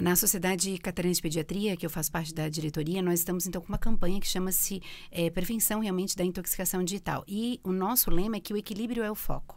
Na Sociedade Catarinense de Pediatria, que eu faço parte da diretoria, nós estamos então com uma campanha que chama-se é, Prevenção Realmente da Intoxicação Digital. E o nosso lema é que o equilíbrio é o foco.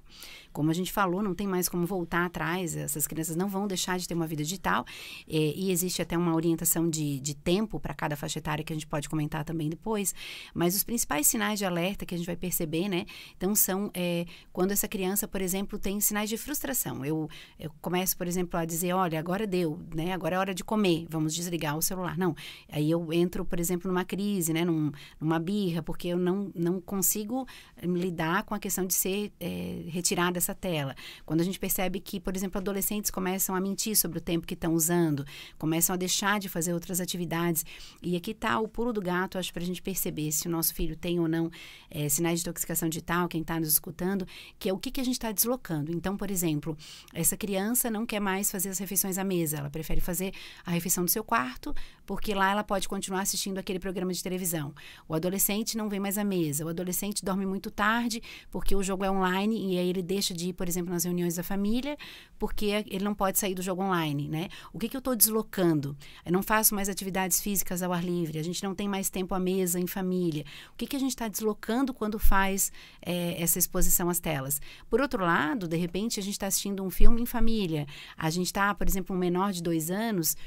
Como a gente falou, não tem mais como voltar atrás, essas crianças não vão deixar de ter uma vida digital é, e existe até uma orientação de, de tempo para cada faixa etária que a gente pode comentar também depois. Mas os principais sinais de alerta que a gente vai perceber, né? Então, são é, quando essa criança, por exemplo, tem sinais de frustração. Eu, eu começo, por exemplo, a dizer: olha, agora deu, né? Agora é hora de comer, vamos desligar o celular. Não. Aí eu entro, por exemplo, numa crise, né? Num, numa birra, porque eu não, não consigo eh, lidar com a questão de ser é, retirar dessa tela. Quando a gente percebe que, por exemplo, adolescentes começam a mentir sobre o tempo que estão usando, começam a deixar de fazer outras atividades. E aqui está o pulo do gato, acho, para a gente perceber se o nosso filho tem ou não é, sinais de intoxicação digital, quem está nos escutando, que é o que, que a gente está deslocando. Então, por exemplo, essa criança não quer mais fazer as refeições à mesa, ela prefere fazer a refeição do seu quarto, porque lá ela pode continuar assistindo aquele programa de televisão. O adolescente não vem mais à mesa, o adolescente dorme muito tarde, porque o jogo é online e aí ele deixa de ir, por exemplo, nas reuniões da família, porque ele não pode sair do jogo online, né? O que, que eu estou deslocando? Eu não faço mais atividades físicas ao ar livre, a gente não tem mais tempo à mesa em família. O que, que a gente está deslocando quando faz é, essa exposição às telas? Por outro lado, de repente, a gente está assistindo um filme em família, a gente está, por exemplo, um menor de dois anos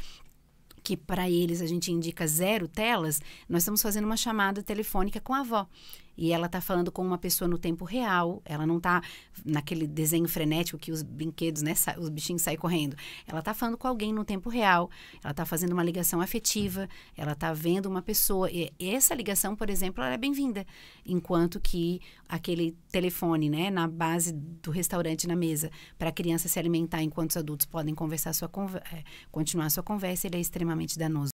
que para eles a gente indica zero telas, nós estamos fazendo uma chamada telefônica com a avó e ela está falando com uma pessoa no tempo real, ela não está naquele desenho frenético que os brinquedos, né, os bichinhos saem correndo. Ela está falando com alguém no tempo real, ela está fazendo uma ligação afetiva, ela está vendo uma pessoa. E essa ligação, por exemplo, ela é bem-vinda, enquanto que aquele telefone, né, na base do restaurante na mesa, para a criança se alimentar enquanto os adultos podem conversar sua conver é, continuar sua conversa, ele é extremamente danoso.